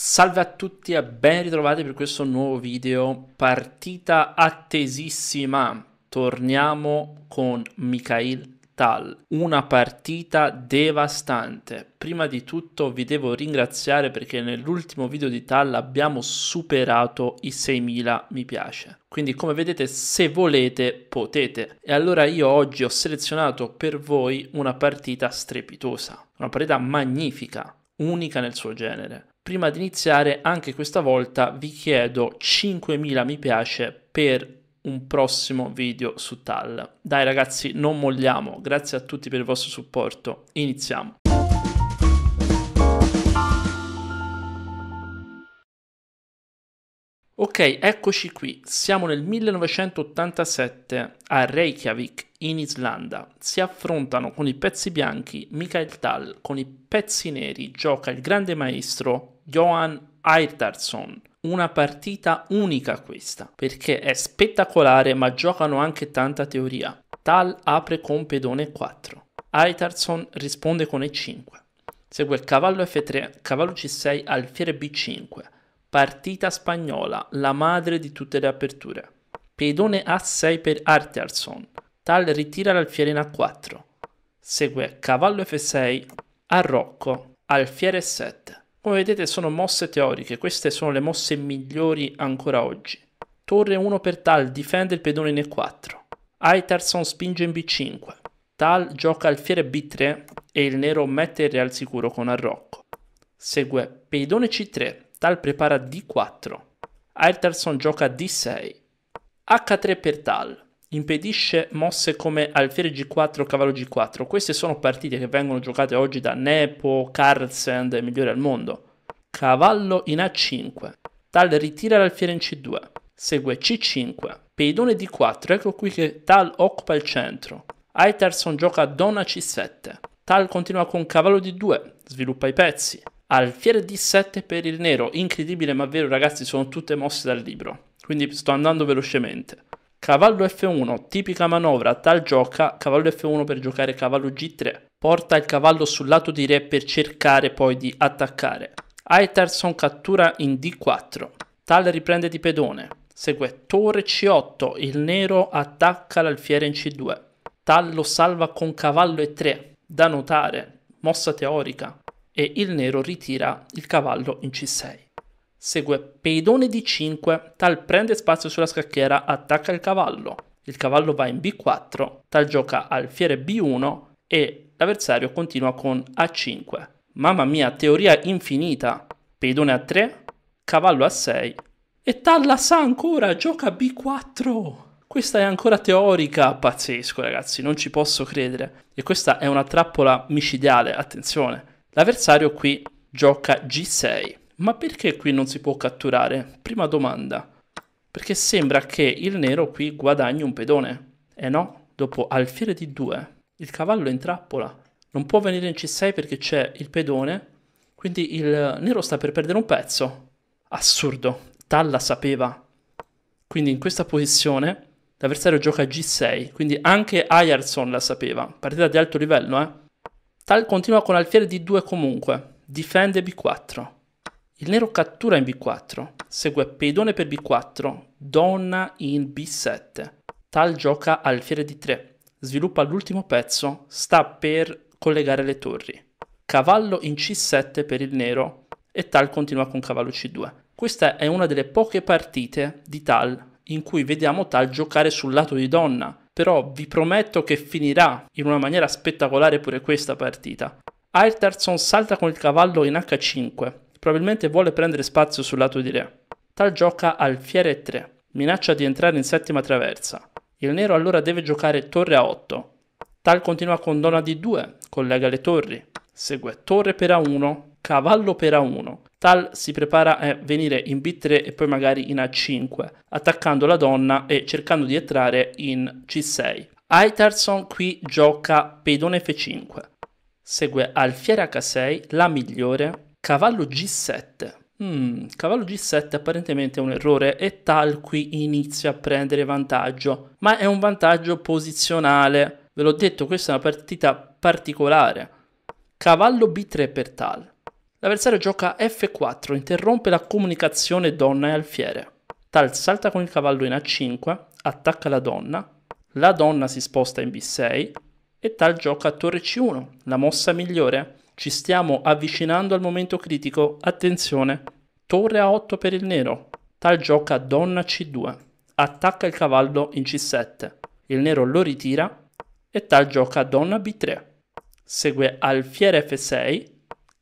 Salve a tutti e ben ritrovati per questo nuovo video. Partita attesissima. Torniamo con Mikhail Tal. Una partita devastante. Prima di tutto vi devo ringraziare perché nell'ultimo video di Tal abbiamo superato i 6000 mi piace. Quindi come vedete se volete potete. E allora io oggi ho selezionato per voi una partita strepitosa. Una partita magnifica unica nel suo genere. Prima di iniziare, anche questa volta vi chiedo 5.000 mi piace per un prossimo video su TAL. Dai ragazzi, non molliamo, grazie a tutti per il vostro supporto, iniziamo! Ok, eccoci qui, siamo nel 1987 a Reykjavik, in Islanda. Si affrontano con i pezzi bianchi Mikael Tal, con i pezzi neri gioca il grande maestro Johan Ayrtarsson. Una partita unica questa, perché è spettacolare ma giocano anche tanta teoria. Tal apre con pedone 4. Aitarsson risponde con E5. Segue cavallo F3, cavallo C6, alfiere B5. Partita spagnola, la madre di tutte le aperture. Pedone A6 per Aitarsson. Tal ritira l'alfiere in A4. Segue cavallo F6, arrocco, alfiere 7. Come vedete sono mosse teoriche, queste sono le mosse migliori ancora oggi. Torre 1 per Tal difende il pedone in E4. Aitarson spinge in B5. Tal gioca alfiere B3 e il nero mette il re al sicuro con arrocco. Segue pedone C3, Tal prepara D4. Aitarson gioca D6. H3 per Tal impedisce mosse come alfiere G4 cavallo G4. Queste sono partite che vengono giocate oggi da Nepo, Carlsen, dei migliori al mondo. Cavallo in A5. Tal ritira l'alfiere in C2. Segue C5. Pedone D4. Ecco qui che Tal occupa il centro. Aiterson gioca donna C7. Tal continua con cavallo D2. Sviluppa i pezzi. Alfiere D7 per il nero. Incredibile ma vero ragazzi, sono tutte mosse dal libro. Quindi sto andando velocemente. Cavallo F1, tipica manovra, tal gioca cavallo F1 per giocare cavallo G3. Porta il cavallo sul lato di re per cercare poi di attaccare. Aetarson cattura in D4. Tal riprende di pedone. Segue torre C8, il nero attacca l'alfiere in C2. Tal lo salva con cavallo E3. Da notare, mossa teorica. E il nero ritira il cavallo in C6. Segue pedone di 5, tal prende spazio sulla scacchiera, attacca il cavallo. Il cavallo va in B4, tal gioca alfiere B1 e l'avversario continua con A5. Mamma mia, teoria infinita. Pedone a 3, cavallo a 6 e tal la sa ancora, gioca B4. Questa è ancora teorica, pazzesco ragazzi, non ci posso credere. E questa è una trappola micidiale, attenzione. L'avversario qui gioca G6. Ma perché qui non si può catturare? Prima domanda. Perché sembra che il nero qui guadagni un pedone. E eh no, dopo alfiere di 2, il cavallo è in trappola. Non può venire in C6 perché c'è il pedone, quindi il nero sta per perdere un pezzo. Assurdo, Talla sapeva. Quindi in questa posizione l'avversario gioca G6, quindi anche Ayarson la sapeva. Partita di alto livello, eh. Tal continua con alfiere di 2 comunque, difende B4. Il nero cattura in b4, segue pedone per b4, donna in b7. Tal gioca alfiere di 3, sviluppa l'ultimo pezzo, sta per collegare le torri. Cavallo in c7 per il nero e Tal continua con cavallo c2. Questa è una delle poche partite di Tal in cui vediamo Tal giocare sul lato di donna, però vi prometto che finirà in una maniera spettacolare pure questa partita. Ayrtarson salta con il cavallo in h5, probabilmente vuole prendere spazio sul lato di re. Tal gioca al fiere 3, minaccia di entrare in settima traversa. Il nero allora deve giocare torre a 8. Tal continua con donna di 2, collega le torri. Segue torre per A1, cavallo per A1. Tal si prepara a venire in B3 e poi magari in A5, attaccando la donna e cercando di entrare in C6. Aitarson qui gioca pedone F5. Segue alfiere H6, la migliore, Cavallo G7. Mm, cavallo G7 apparentemente è un errore e tal qui inizia a prendere vantaggio, ma è un vantaggio posizionale. Ve l'ho detto, questa è una partita particolare. Cavallo B3 per tal. L'avversario gioca F4, interrompe la comunicazione donna e alfiere. Tal salta con il cavallo in A5, attacca la donna, la donna si sposta in B6 e Tal gioca a torre C1, la mossa migliore. Ci stiamo avvicinando al momento critico, attenzione. Torre a 8 per il nero. Tal gioca donna c2. Attacca il cavallo in c7. Il nero lo ritira e tal gioca donna b3. Segue alfiere f6,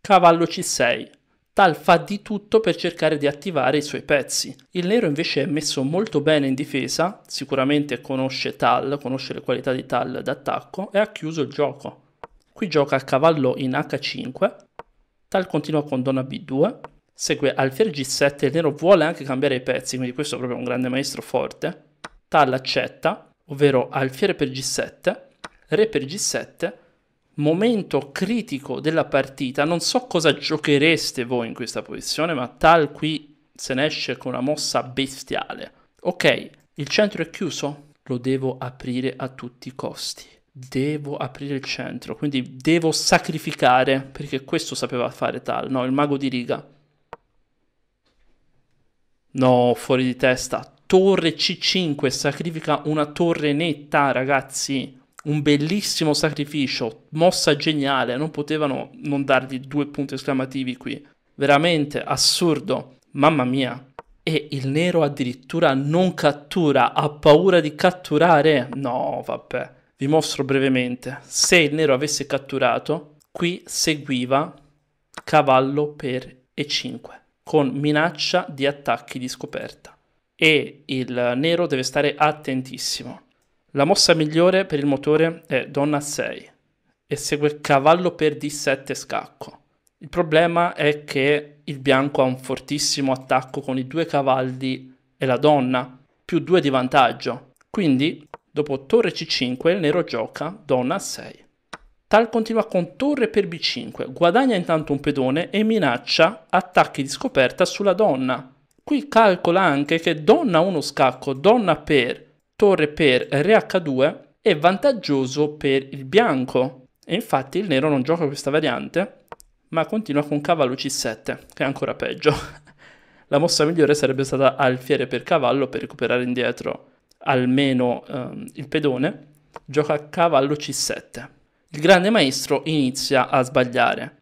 cavallo c6. Tal fa di tutto per cercare di attivare i suoi pezzi. Il nero invece è messo molto bene in difesa, sicuramente conosce Tal, conosce le qualità di Tal d'attacco e ha chiuso il gioco. Qui gioca a cavallo in h5, tal continua con donna b2, segue alfiere g7, il nero vuole anche cambiare i pezzi, quindi questo è proprio un grande maestro forte. Tal accetta, ovvero alfiere per g7, re per g7, momento critico della partita, non so cosa giochereste voi in questa posizione, ma tal qui se ne esce con una mossa bestiale. Ok, il centro è chiuso, lo devo aprire a tutti i costi devo aprire il centro, quindi devo sacrificare, perché questo sapeva fare Tal, no, il mago di riga. No, fuori di testa. Torre C5 sacrifica una torre netta, ragazzi. Un bellissimo sacrificio, mossa geniale, non potevano non dargli due punti esclamativi qui. Veramente assurdo, mamma mia. E il nero addirittura non cattura, ha paura di catturare. No, vabbè. Vi mostro brevemente. Se il nero avesse catturato, qui seguiva cavallo per e5 con minaccia di attacchi di scoperta. E il nero deve stare attentissimo. La mossa migliore per il motore è donna 6 e segue cavallo per d7 scacco. Il problema è che il bianco ha un fortissimo attacco con i due cavalli e la donna, più due di vantaggio. Quindi Dopo torre c5 il nero gioca donna 6. Tal continua con torre per b5, guadagna intanto un pedone e minaccia attacchi di scoperta sulla donna. Qui calcola anche che donna 1 scacco, donna per, torre per, re h2 è vantaggioso per il bianco. E infatti il nero non gioca questa variante, ma continua con cavallo c7, che è ancora peggio. La mossa migliore sarebbe stata alfiere per cavallo per recuperare indietro almeno ehm, il pedone, gioca cavallo c7. Il grande maestro inizia a sbagliare.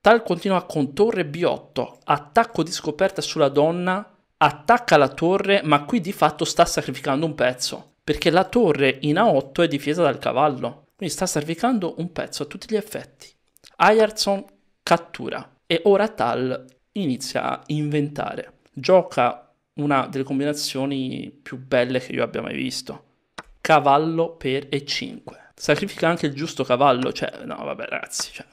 Tal continua con torre b8, attacco di scoperta sulla donna, attacca la torre, ma qui di fatto sta sacrificando un pezzo, perché la torre in a8 è difesa dal cavallo, quindi sta sacrificando un pezzo a tutti gli effetti. Ayerson cattura e ora Tal inizia a inventare. Gioca una delle combinazioni più belle che io abbia mai visto. Cavallo per E5. Sacrifica anche il giusto cavallo, cioè, no vabbè ragazzi, cioè.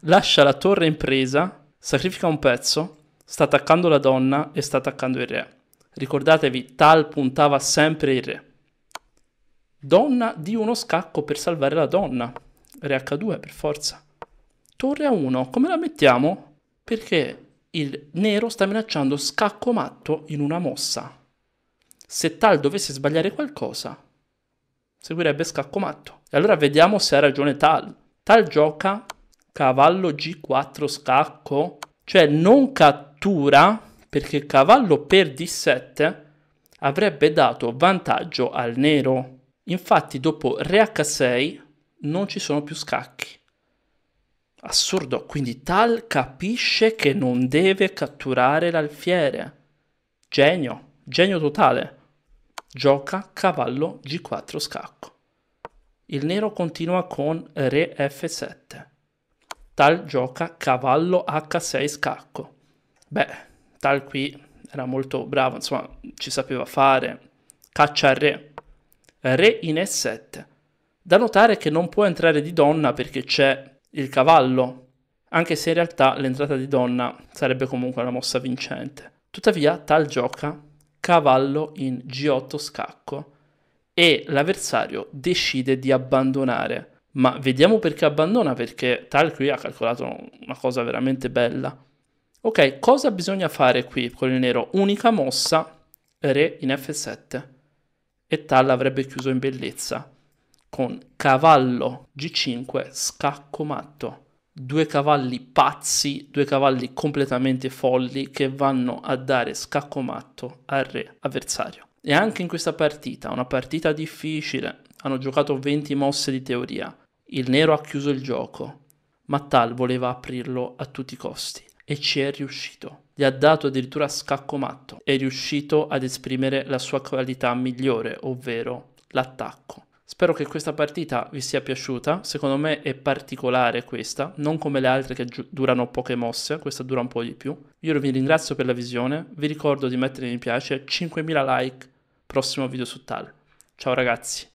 Lascia la torre in presa, sacrifica un pezzo, sta attaccando la donna e sta attaccando il re. Ricordatevi, Tal puntava sempre il re. Donna di uno scacco per salvare la donna. Re H2 per forza. Torre A1, come la mettiamo? Perché il nero sta minacciando scacco matto in una mossa. Se Tal dovesse sbagliare qualcosa, seguirebbe scacco matto. E allora vediamo se ha ragione Tal. Tal gioca cavallo G4 scacco, cioè non cattura perché cavallo per D7 avrebbe dato vantaggio al nero. Infatti dopo Re H6 non ci sono più scacchi. Assurdo, quindi Tal capisce che non deve catturare l'alfiere. Genio, genio totale. Gioca cavallo G4 scacco. Il nero continua con Re F7. Tal gioca cavallo H6 scacco. Beh, Tal qui era molto bravo, insomma, ci sapeva fare. Caccia al re. Re in E7. Da notare che non può entrare di donna perché c'è il cavallo, anche se in realtà l'entrata di donna sarebbe comunque una mossa vincente. Tuttavia, tal gioca cavallo in G8 scacco e l'avversario decide di abbandonare. Ma vediamo perché abbandona, perché Tal qui ha calcolato una cosa veramente bella. Ok, cosa bisogna fare qui con il nero? Unica mossa, re in F7. E Tal avrebbe chiuso in bellezza con cavallo g5 scacco matto. Due cavalli pazzi, due cavalli completamente folli che vanno a dare scacco matto al re avversario. E anche in questa partita, una partita difficile, hanno giocato 20 mosse di teoria. Il nero ha chiuso il gioco. ma Tal voleva aprirlo a tutti i costi e ci è riuscito. Gli ha dato addirittura scacco matto. È riuscito ad esprimere la sua qualità migliore, ovvero l'attacco. Spero che questa partita vi sia piaciuta, secondo me è particolare questa, non come le altre che durano poche mosse, questa dura un po' di più. Io vi ringrazio per la visione, vi ricordo di mettere mi piace, 5.000 like, prossimo video su Tal. Ciao ragazzi!